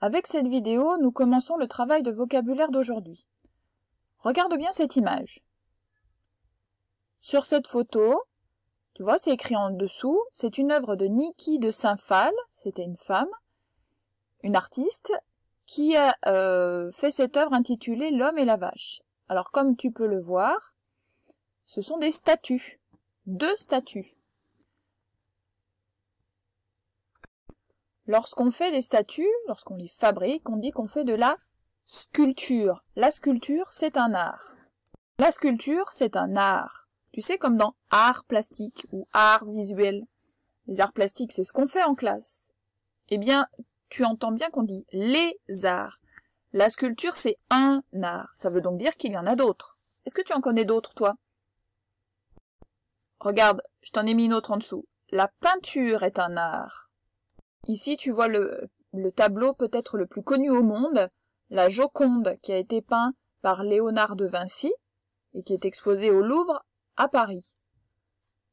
avec cette vidéo nous commençons le travail de vocabulaire d'aujourd'hui regarde bien cette image sur cette photo tu vois c'est écrit en dessous c'est une œuvre de Niki de Saint-Phal c'était une femme une artiste qui a euh, fait cette œuvre intitulée L'homme et la vache. Alors comme tu peux le voir, ce sont des statues, deux statues. Lorsqu'on fait des statues, lorsqu'on les fabrique, on dit qu'on fait de la sculpture. La sculpture, c'est un art. La sculpture, c'est un art. Tu sais, comme dans art plastique ou art visuel. Les arts plastiques, c'est ce qu'on fait en classe. Eh bien, tu entends bien qu'on dit les arts. La sculpture, c'est un art. Ça veut donc dire qu'il y en a d'autres. Est-ce que tu en connais d'autres, toi Regarde, je t'en ai mis une autre en dessous. La peinture est un art. Ici, tu vois le, tableau peut-être le plus connu au monde, la Joconde, qui a été peint par Léonard de Vinci et qui est exposé au Louvre à Paris.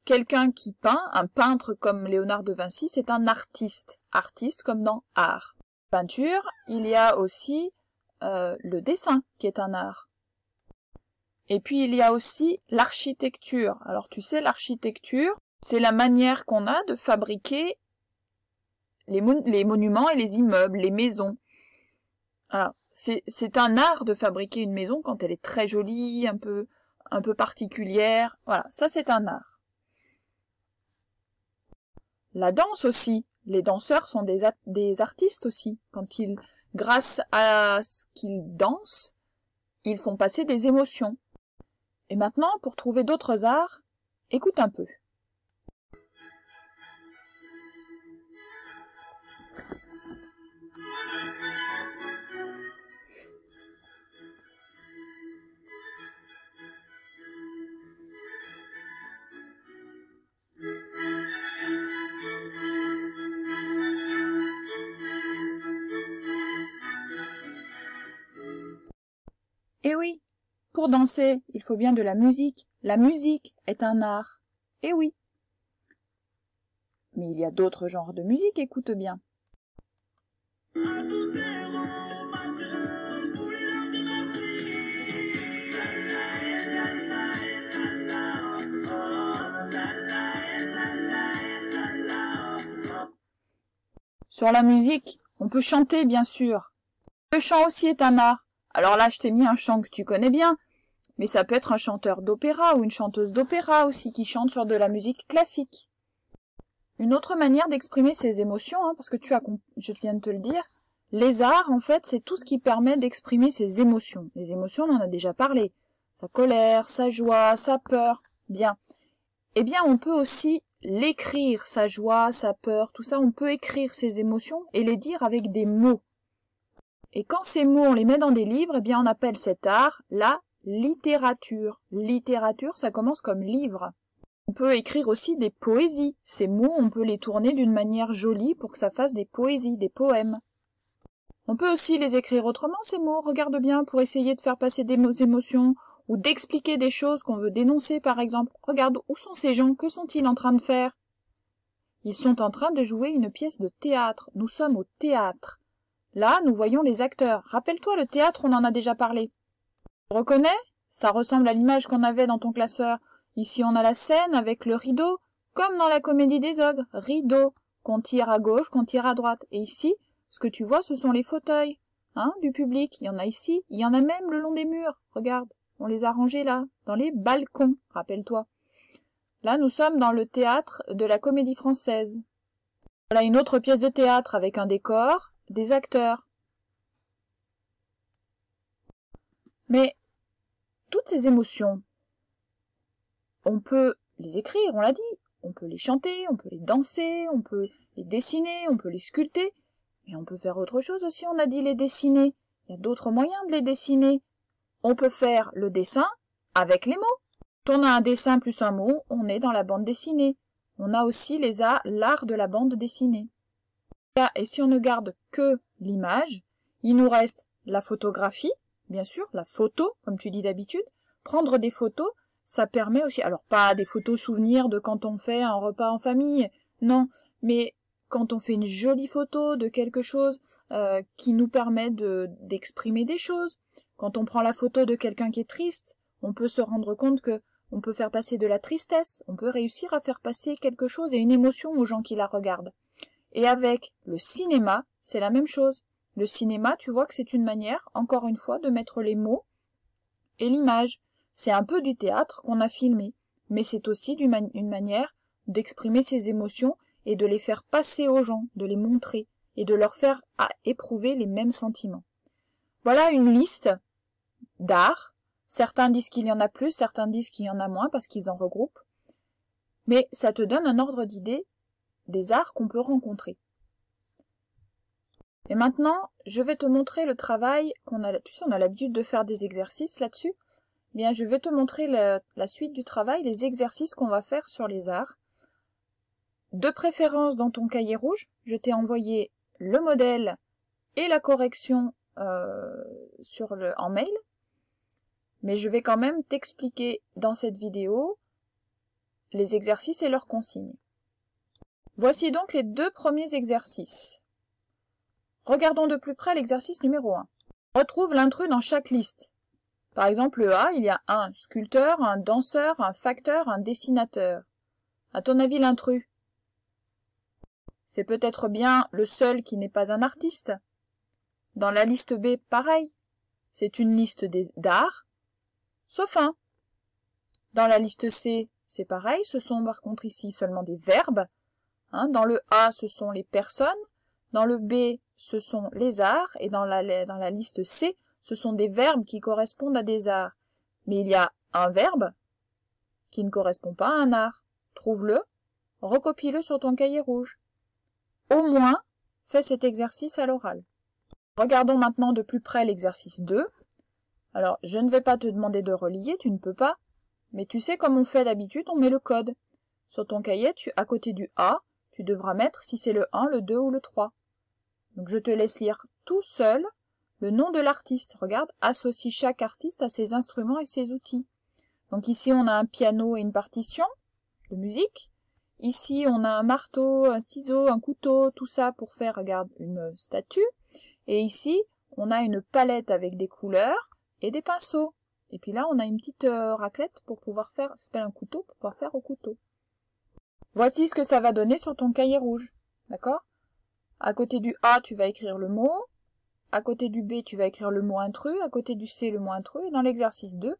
Quelqu'un qui peint, un peintre comme Léonard de Vinci, c'est un artiste, artiste comme dans art. Peinture, il y a aussi euh, le dessin qui est un art. Et puis il y a aussi l'architecture. Alors tu sais, l'architecture, c'est la manière qu'on a de fabriquer les, monuments et les immeubles, les maisons. Voilà. C'est un art de fabriquer une maison quand elle est très jolie, un peu, un peu particulière. Voilà, ça c'est un art. La danse aussi. Les danseurs sont des, des artistes aussi. Quand ils, grâce à ce qu'ils dansent, ils font passer des émotions. Et maintenant, pour trouver d'autres arts, écoute un peu. eh oui pour danser il faut bien de la musique la musique est un art eh oui mais il y a d'autres genres de musique écoute bien Sur la musique, on peut chanter, bien sûr. Le chant aussi est un art. Alors là, je t'ai mis un chant que tu connais bien, mais ça peut être un chanteur d'opéra ou une chanteuse d'opéra aussi qui chante sur de la musique classique. Une autre manière d'exprimer ses émotions, hein, parce que tu as, je viens de te le dire, les arts, en fait, c'est tout ce qui permet d'exprimer ses émotions. Les émotions, on en a déjà parlé. Sa colère, sa joie, sa peur. Bien. Eh bien, on peut aussi l'écrire, sa joie, sa peur, tout ça, on peut écrire ses émotions et les dire avec des mots et quand ces mots on les met dans des livres eh bien on appelle cet art la littérature littérature ça commence comme livre on peut écrire aussi des poésies ces mots on peut les tourner d'une manière jolie pour que ça fasse des poésies des poèmes on peut aussi les écrire autrement ces mots regarde bien pour essayer de faire passer des émotions ou d'expliquer des choses qu'on veut dénoncer par exemple regarde où sont ces gens que sont-ils en train de faire ils sont en train de jouer une pièce de théâtre nous sommes au théâtre là nous voyons les acteurs rappelle-toi le théâtre on en a déjà parlé tu reconnais ça ressemble à l'image qu'on avait dans ton classeur ici on a la scène avec le rideau comme dans la comédie des ogres rideau qu'on tire à gauche qu'on tire à droite et ici ce que tu vois ce sont les fauteuils hein du public il y en a ici il y en a même le long des murs regarde on les a rangés là dans les balcons rappelle-toi là nous sommes dans le théâtre de la comédie française voilà une autre pièce de théâtre avec un décor, des acteurs. Mais toutes ces émotions, on peut les écrire, on l'a dit, on peut les chanter, on peut les danser, on peut les dessiner, on peut les sculpter, mais on peut faire autre chose aussi, on a dit les dessiner. Il y a d'autres moyens de les dessiner. On peut faire le dessin avec les mots. Quand on a un dessin plus un mot, on est dans la bande dessinée on a aussi les a l'art de la bande dessinée ah, et si on ne garde que l'image il nous reste la photographie bien sûr la photo comme tu dis d'habitude prendre des photos ça permet aussi alors pas des photos souvenirs de quand on fait un repas en famille non mais quand on fait une jolie photo de quelque chose euh, qui nous permet de d'exprimer des choses quand on prend la photo de quelqu'un qui est triste on peut se rendre compte que on peut faire passer de la tristesse, on peut réussir à faire passer quelque chose et une émotion aux gens qui la regardent. Et avec le cinéma, c'est la même chose. Le cinéma, tu vois que c'est une manière, encore une fois, de mettre les mots et l'image. C'est un peu du théâtre qu'on a filmé, mais c'est aussi une manière d'exprimer ses émotions et de les faire passer aux gens, de les montrer et de leur faire à ah, éprouver les mêmes sentiments. Voilà une liste d'art Certains disent qu'il y en a plus, certains disent qu'il y en a moins parce qu'ils en regroupent. Mais ça te donne un ordre d'idée des arts qu'on peut rencontrer. Et maintenant, je vais te montrer le travail qu'on a... Tu sais, on a l'habitude de faire des exercices là-dessus. Eh bien, je vais te montrer la, suite du travail, les exercices qu'on va faire sur les arts. De préférence, dans ton cahier rouge, je t'ai envoyé le modèle et la correction euh, sur le, en mail mais je vais quand même t'expliquer dans cette vidéo les exercices et leurs consignes. Voici donc les deux premiers exercices. Regardons de plus près l'exercice numéro 1. Retrouve l'intrus dans chaque liste. Par exemple, le A, il y a un sculpteur, un danseur, un facteur, un dessinateur. À ton avis, l'intrus C'est peut-être bien le seul qui n'est pas un artiste. Dans la liste B, pareil. C'est une liste d'art, sauf un dans la liste c c'est pareil ce sont par contre ici seulement des verbes hein. dans le a ce sont les personnes dans le b ce sont les arts et dans la liste c ce sont des verbes qui correspondent à des arts mais il y a un verbe qui ne correspond pas à un art trouve le recopie le sur ton cahier rouge au moins fais cet exercice à l'oral regardons maintenant de plus près l'exercice 2 alors je ne vais pas te demander de relier tu ne peux pas mais tu sais comme on fait d'habitude on met le code sur ton cahier tu à côté du a tu devras mettre si c'est le 1, le 2 ou le 3. donc je te laisse lire tout seul le nom de l'artiste regarde associe chaque artiste à ses instruments et ses outils donc ici on a un piano et une partition de musique Ici, on a un marteau, un ciseau, un couteau, tout ça pour faire, regarde, une statue. Et ici, on a une palette avec des couleurs et des pinceaux et puis là on a une petite euh, raclette pour pouvoir faire ça s'appelle un couteau pour pouvoir faire au couteau voici ce que ça va donner sur ton cahier rouge d'accord à côté du a tu vas écrire le mot à côté du b tu vas écrire le mot intrus à côté du c le mot intrus et dans l'exercice 2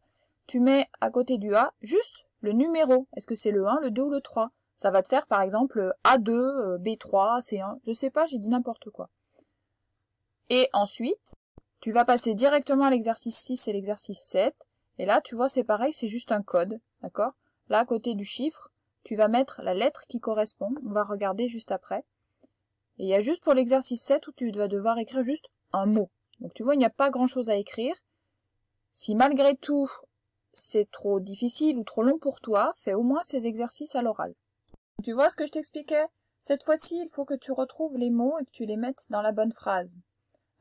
tu mets à côté du a juste le numéro est-ce que c'est le 1 le 2 ou le 3 ça va te faire par exemple A2, B3, C1, je sais pas, j'ai dit n'importe quoi. Et ensuite, tu vas passer directement à l'exercice 6 et l'exercice 7. et là tu vois c'est pareil c'est juste un code d'accord là à côté du chiffre tu vas mettre la lettre qui correspond on va regarder juste après et il y a juste pour l'exercice 7 où tu vas devoir écrire juste un mot donc tu vois il n'y a pas grand chose à écrire si malgré tout c'est trop difficile ou trop long pour toi fais au moins ces exercices à l'oral tu vois ce que je t'expliquais cette fois-ci il faut que tu retrouves les mots et que tu les mettes dans la bonne phrase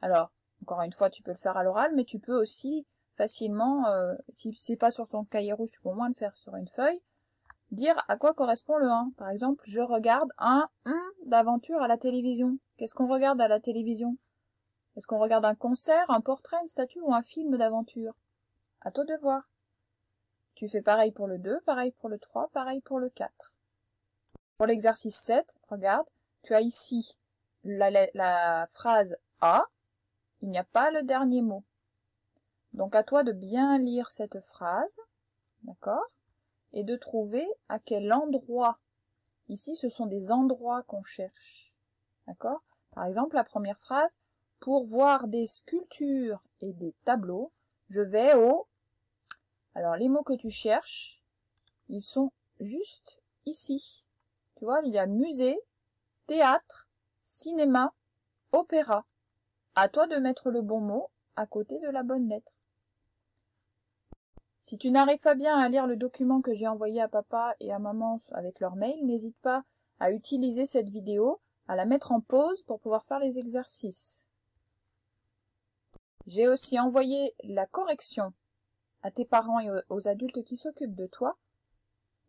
alors encore une fois, tu peux le faire à l'oral, mais tu peux aussi facilement, euh, si c'est pas sur ton cahier rouge, tu peux au moins le faire sur une feuille, dire à quoi correspond le 1. Par exemple, je regarde un 1 hmm d'aventure à la télévision. Qu'est-ce qu'on regarde à la télévision Est-ce qu'on regarde un concert, un portrait, une statue ou un film d'aventure À toi de voir. Tu fais pareil pour le 2, pareil pour le 3, pareil pour le 4. Pour l'exercice 7, regarde, tu as ici la phrase A il n'y a pas le dernier mot. Donc à toi de bien lire cette phrase, d'accord Et de trouver à quel endroit. Ici, ce sont des endroits qu'on cherche, d'accord Par exemple, la première phrase, pour voir des sculptures et des tableaux, je vais au... Alors, les mots que tu cherches, ils sont juste ici. Tu vois, il y a musée, théâtre, cinéma, opéra à toi de mettre le bon mot à côté de la bonne lettre si tu n'arrives pas bien à lire le document que j'ai envoyé à papa et à maman avec leur mail n'hésite pas à utiliser cette vidéo à la mettre en pause pour pouvoir faire les exercices j'ai aussi envoyé la correction à tes parents et aux adultes qui s'occupent de toi.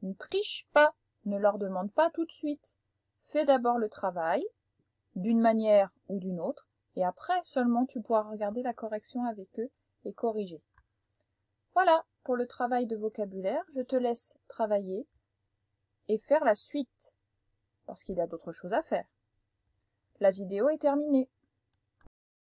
Ne triche pas, ne leur demande pas tout de suite. Fais d'abord le travail, d'une manière ou d'une autre, et après seulement tu pourras regarder la correction avec eux et corriger voilà pour le travail de vocabulaire je te laisse travailler et faire la suite parce qu'il y a d'autres choses à faire la vidéo est terminée